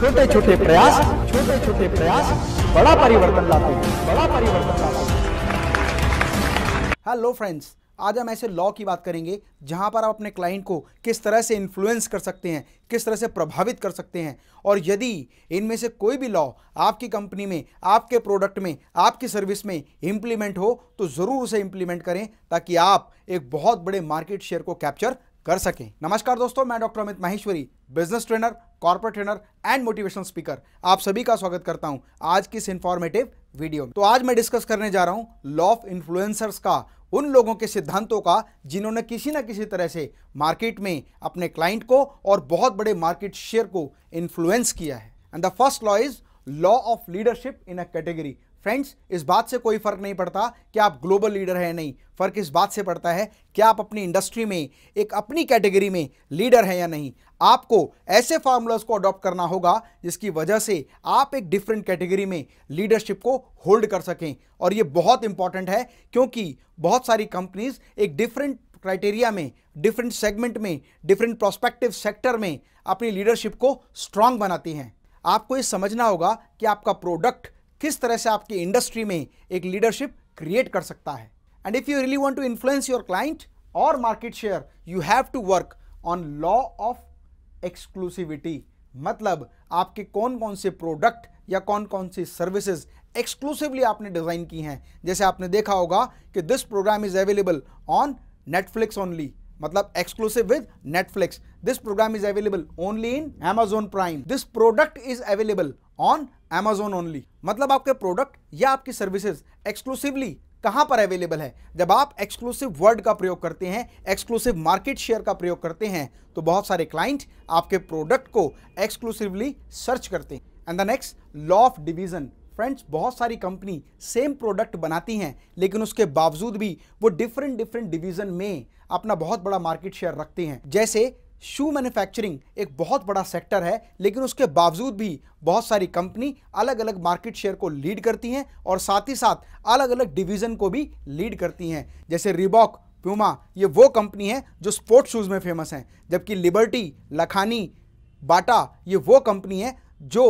छोटे छोटे प्रयास छोटे छोटे प्रयास बड़ा परिवर्तन लाते हैं बड़ा परिवर्तन लाते हैं हेलो फ्रेंड्स आज हम ऐसे लॉ की बात करेंगे जहां पर आप अपने क्लाइंट को किस तरह से इन्फ्लुएंस कर सकते हैं किस तरह से प्रभावित कर सकते हैं और यदि इनमें से कोई भी लॉ आपकी कंपनी में आपके प्रोडक्ट में आपकी सर्विस में इम्प्लीमेंट हो तो ज़रूर उसे इम्प्लीमेंट करें ताकि आप एक बहुत बड़े मार्केट शेयर को कैप्चर कर सकें नमस्कार दोस्तों मैं doctor Amit Maheshwari business trainer corporate trainer and motivational speaker आप सभी का स्वागत करता हूं आज की इस इन्फॉर्मेटिव वीडियो में तो आज मैं डिस्कस करने जा रहा हूं लॉ ऑफ इन्फ्लुएंसर्स का उन लोगों के सिद्धांतों का जिन्होंने किसी न किसी तरह से मार्केट में अपने क्लाइंट को और बहुत बड़े मार्केट शेयर को इन्फ्लुएंस किया है and the first law is law of leadership in a category friends इस बात से कोई फ़र्क नहीं पड़ता कि आप ग्लोबल लीडर हैं नहीं फ़र्क इस बात से पड़ता है कि आप अपनी इंडस्ट्री में एक अपनी कैटेगरी में लीडर हैं या नहीं आपको ऐसे फार्मूलाज को अडॉप्ट करना होगा जिसकी वजह से आप एक डिफरेंट कैटेगरी में लीडरशिप को होल्ड कर सकें और ये बहुत इंपॉर्टेंट है क्योंकि बहुत सारी कंपनीज एक डिफरेंट क्राइटेरिया में डिफरेंट सेगमेंट में डिफरेंट प्रोस्पेक्टिव सेक्टर में अपनी लीडरशिप को स्ट्रांग बनाती हैं आपको ये समझना होगा कि आपका प्रोडक्ट किस तरह से आपकी इंडस्ट्री में एक लीडरशिप क्रिएट कर सकता है and if you really want to influence your client और market share you have to work on law of exclusivity मतलब आपके कौन कौन से प्रोडक्ट या कौन कौन सी सर्विसेज एक्सक्लूसिवली आपने डिज़ाइन की हैं जैसे आपने देखा होगा कि this program is available on Netflix only मतलब exclusive with Netflix this program is available only in Amazon Prime this product is available on Amazon only मतलब आपके प्रोडक्ट या आपकी सर्विसेज एक्सक्लूसिवली कहां पर अवेलेबल है जब आप एक्सक्लूसिव वर्ड का प्रयोग करते हैं एक्सक्लूसिव मार्केट शेयर का प्रयोग करते हैं तो बहुत सारे क्लाइंट आपके प्रोडक्ट को एक्सक्लूसिवली सर्च करते हैं and the next law of division friends बहुत सारी कंपनी सेम प्रोडक्ट बनाती हैं लेकिन उसके बावजूद भी वो डिफरेंट डिफरेंट डिवीजन में अपना बहुत बड़ा मार्केट शेयर रखते हैं जैसे शू मैन्युफैक्चरिंग एक बहुत बड़ा सेक्टर है लेकिन उसके बावजूद भी बहुत सारी कंपनी अलग अलग मार्केट शेयर को लीड करती हैं और साथ ही साथ अलग अलग डिवीज़न को भी लीड करती हैं जैसे रिबॉक प्यूमा ये वो कंपनी है जो स्पोर्ट शूज़ में फेमस हैं जबकि लिबर्टी लखानी बाटा ये वो कंपनी है जो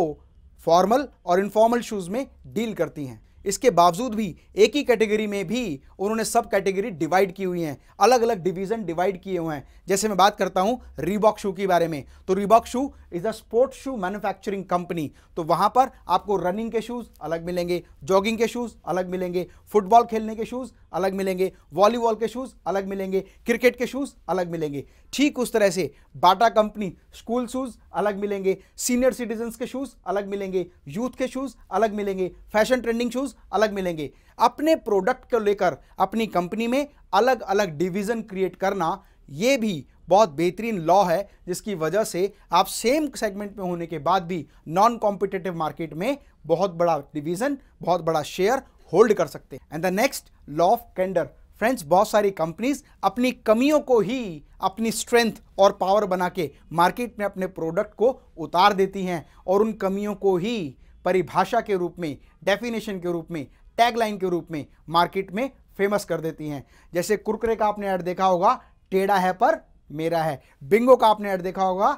फॉर्मल और इनफॉर्मल शूज़ में डील करती हैं इसके बावजूद भी एक ही कैटेगरी में भी उन्होंने सब कैटेगरी डिवाइड की हुई हैं अलग अलग डिवीजन डिवाइड किए हुए हैं जैसे मैं बात करता हूं रीबॉक शू के बारे में तो Reebok shoe is a sports shoe manufacturing company तो वहां पर आपको रनिंग के शूज़ अलग मिलेंगे जॉगिंग के शूज़ अलग मिलेंगे फुटबॉल खेलने के शूज़ अलग मिलेंगे वॉलीबॉल के शूज़ अलग मिलेंगे क्रिकेट के शूज़ अलग मिलेंगे ठीक उस तरह से बाटा कंपनी स्कूल शूज़ अलग मिलेंगे सीनियर सिटीजन्स के शूज़ अलग मिलेंगे यूथ के शूज़ अलग मिलेंगे फैशन ट्रेंडिंग शूज़ अलग मिलेंगे अपने प्रोडक्ट को लेकर अपनी कंपनी में अलग अलग डिवीज़न क्रिएट करना ये भी बहुत बेहतरीन लॉ है जिसकी वजह से आप सेम सेगमेंट में होने के बाद भी नॉन कॉम्पिटेटिव मार्केट में बहुत बड़ा डिवीज़न बहुत बड़ा शेयर होल्ड कर सकते हैं and the next law of candour friends बहुत सारी कंपनीज अपनी कमियों को ही अपनी स्ट्रेंथ और पावर बना के मार्केट में अपने प्रोडक्ट को उतार देती हैं और उन कमियों को ही परिभाषा के रूप में डेफिनेशन के रूप में टैगलाइन के रूप में मार्केट में फेमस कर देती हैं जैसे कुरकरे का आपने ऐड देखा होगा टेढ़ा है पर मेरा है बिंगो का आपने ऐड देखा होगा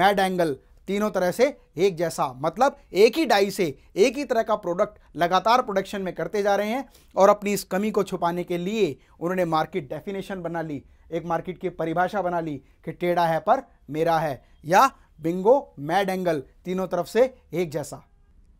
मैड एंगल तीनों तरह से एक जैसा मतलब एक ही डाई से एक ही तरह का प्रोडक्ट लगातार प्रोडक्शन में करते जा रहे हैं और अपनी इस कमी को छुपाने के लिए उन्होंने मार्केट डेफिनेशन बना ली एक मार्केट की परिभाषा बना ली कि टेढ़ा है पर मेरा है या बिंगो मैड एंगल तीनों तरफ से एक जैसा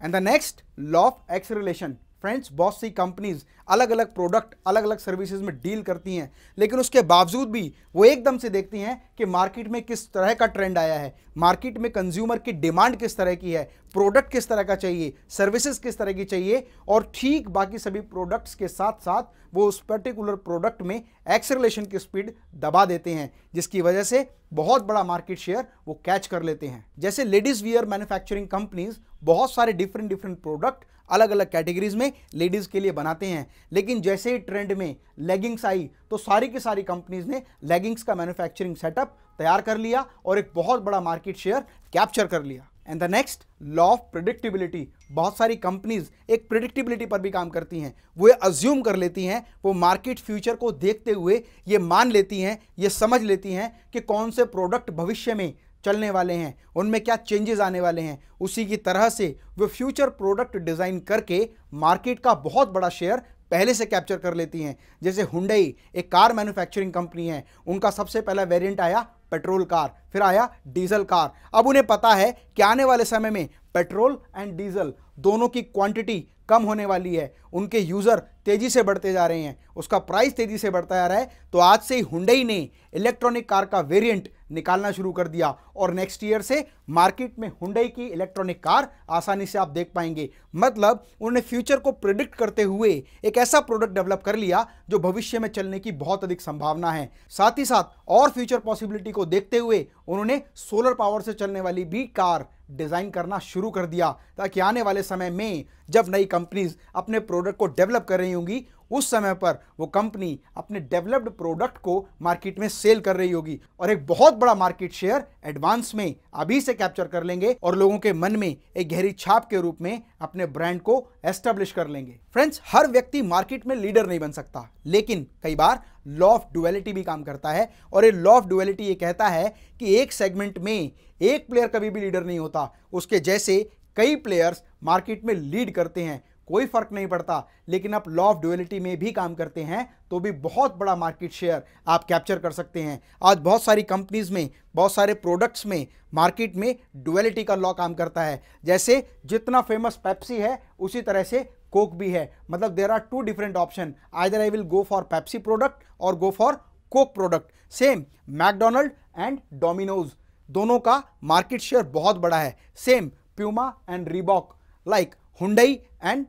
and the next law of ex relation friends बहुत सी कंपनीज अलग अलग प्रोडक्ट अलग अलग सर्विसेज में डील करती हैं लेकिन उसके बावजूद भी वो एकदम से देखती हैं कि मार्केट में किस तरह का ट्रेंड आया है मार्केट में कंज्यूमर की डिमांड किस तरह की है प्रोडक्ट किस तरह का चाहिए सर्विसेज किस तरह की चाहिए और ठीक बाकी सभी प्रोडक्ट्स के साथ साथ वो उस पर्टिकुलर प्रोडक्ट में एक्सरलेशन की स्पीड दबा देते हैं जिसकी वजह से बहुत बड़ा मार्केट शेयर वो कैच कर लेते हैं जैसे लेडीज वियर मैन्युफैक्चरिंग कंपनीज बहुत सारे डिफरेंट डिफरेंट प्रोडक्ट अलग अलग कैटेगरीज में लेडीज़ के लिए बनाते हैं लेकिन जैसे ही ट्रेंड में लेगिंग्स आई तो सारी की सारी कंपनीज ने लेगिंग्स का मैन्युफैक्चरिंग सेटअप तैयार कर लिया और एक बहुत बड़ा मार्केट शेयर कैप्चर कर लिया and the next law of predictability बहुत सारी कंपनीज एक प्रडिक्टिबिलिटी पर भी काम करती हैं वो अज्यूम कर लेती हैं वो मार्केट फ्यूचर को देखते हुए ये मान लेती हैं ये समझ लेती हैं कि कौन से प्रोडक्ट भविष्य में चलने वाले हैं उनमें क्या चेंजेस आने वाले हैं उसी की तरह से वे फ्यूचर प्रोडक्ट डिज़ाइन करके मार्केट का बहुत बड़ा शेयर पहले से कैप्चर कर लेती हैं जैसे हुंडई एक कार मैन्युफैक्चरिंग कंपनी है उनका सबसे पहला वेरिएंट आया पेट्रोल कार फिर आया डीजल कार अब उन्हें पता है कि आने वाले समय में पेट्रोल एंड डीजल दोनों की क्वांटिटी कम होने वाली है उनके यूज़र तेज़ी से बढ़ते जा रहे हैं उसका प्राइस तेज़ी से बढ़ता जा रहा है तो आज से ही हुंडई ने इलेक्ट्रॉनिक कार का वेरिएंट निकालना शुरू कर दिया और नेक्स्ट ईयर से मार्केट में हुंडई की इलेक्ट्रॉनिक कार आसानी से आप देख पाएंगे मतलब उन्होंने फ्यूचर को प्रिडिक्ट करते हुए एक ऐसा प्रोडक्ट डेवलप कर लिया जो भविष्य में चलने की बहुत अधिक संभावना है साथ ही साथ और फ्यूचर पॉसिबिलिटी को देखते हुए उन्होंने सोलर पावर से चलने वाली भी कार डिज़ाइन करना शुरू कर दिया ताकि आने वाले समय में जब नई कंपनीज अपने प्रोडक्ट को डेवलप कर रही होंगी उस समय पर वो कंपनी अपने डेवलप्ड प्रोडक्ट को मार्केट में सेल कर रही होगी और एक बहुत बड़ा मार्केट शेयर एडवांस में अभी से कैप्चर कर लेंगे और लोगों के मन में एक गहरी छाप के रूप में अपने ब्रांड को एस्टेब्लिश कर लेंगे फ्रेंड्स हर व्यक्ति मार्केट में लीडर नहीं बन सकता लेकिन कई बार लॉ ऑफ डुअलिटी भी काम करता है और ये लॉ ऑफ डुअलिटी ये कहता है कि एक सेगमेंट में एक प्लेयर कभी भी लीडर नहीं होता उसके जैसे कई प्लेयर्स मार्केट में लीड करते हैं कोई फर्क नहीं पड़ता लेकिन आप लॉ ऑफ ड्यूएलिटी में भी काम करते हैं तो भी बहुत बड़ा मार्केट शेयर आप कैप्चर कर सकते हैं आज बहुत सारी कंपनीज में बहुत सारे प्रोडक्ट्स में मार्केट में ड्यूएलिटी का लॉ काम करता है जैसे जितना फेमस पेप्सी है उसी तरह से कोक भी है मतलब there are two different option either I will go for Pepsi product और go for Coke product same McDonald and Domino's दोनों का मार्केट शेयर बहुत बड़ा है same Puma and Reebok like Hyundai and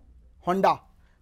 Honda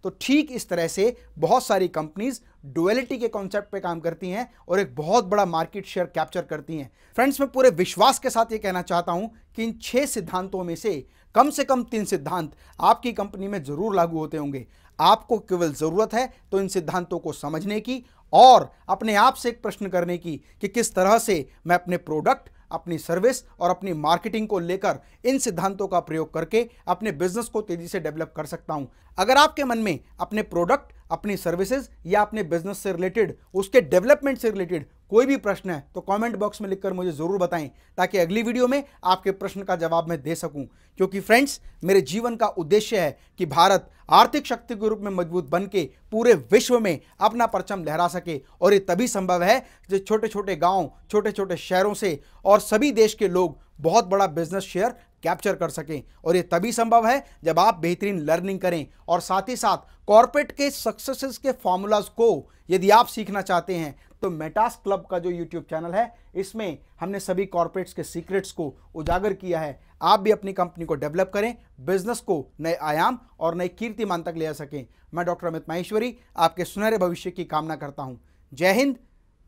तो ठीक इस तरह से बहुत सारी कंपनीज डुअलिटी के कॉन्सेप्ट पे काम करती हैं और एक बहुत बड़ा मार्केट शेयर कैप्चर करती हैं फ्रेंड्स मैं पूरे विश्वास के साथ ये कहना चाहता हूं कि इन छह सिद्धांतों में से कम से कम तीन सिद्धांत आपकी कंपनी में जरूर लागू होते होंगे आपको केवल ज़रूरत है तो इन सिद्धांतों को समझने की और अपने आप से एक प्रश्न करने की कि किस तरह से मैं अपने प्रोडक्ट अपनी सर्विस और अपनी मार्केटिंग को लेकर इन सिद्धांतों का प्रयोग करके अपने बिजनेस को तेजी से डेवलप कर सकता हूं अगर आपके मन में अपने प्रोडक्ट अपनी सर्विसेज या अपने बिजनेस से रिलेटेड उसके डेवलपमेंट से रिलेटेड कोई भी प्रश्न है तो कमेंट बॉक्स में लिखकर मुझे ज़रूर बताएं ताकि अगली वीडियो में आपके प्रश्न का जवाब मैं दे सकूं क्योंकि फ्रेंड्स मेरे जीवन का उद्देश्य है कि भारत आर्थिक शक्ति के रूप में मजबूत बन के पूरे विश्व में अपना परचम लहरा सके और ये तभी संभव है जो छोटे छोटे गाँव छोटे छोटे शहरों से और सभी देश के लोग बहुत बड़ा बिजनेस शेयर कैप्चर कर सकें और ये तभी संभव है जब आप बेहतरीन लर्निंग करें और साथ ही साथ कॉरपोरेट के सक्सेसेस के फॉर्मूलाज को यदि आप सीखना चाहते हैं तो मेटास क्लब का जो यूट्यूब चैनल है इसमें हमने सभी कॉरपोरेट्स के सीक्रेट्स को उजागर किया है आप भी अपनी कंपनी को डेवलप करें बिजनेस को नए आयाम और नए कीर्तिमान तक ले जा सकें मैं डॉक्टर अमित माहेश्वरी आपके सुनहरे भविष्य की कामना करता हूँ जय हिंद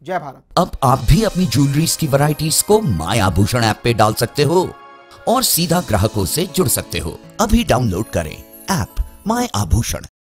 जय भारत अब आप भी अपनी ज्वेलरीज की वराइटीज को माया आभूषण ऐप पे डाल सकते हो और सीधा ग्राहकों से जुड़ सकते हो अभी डाउनलोड करें ऐप माय आभूषण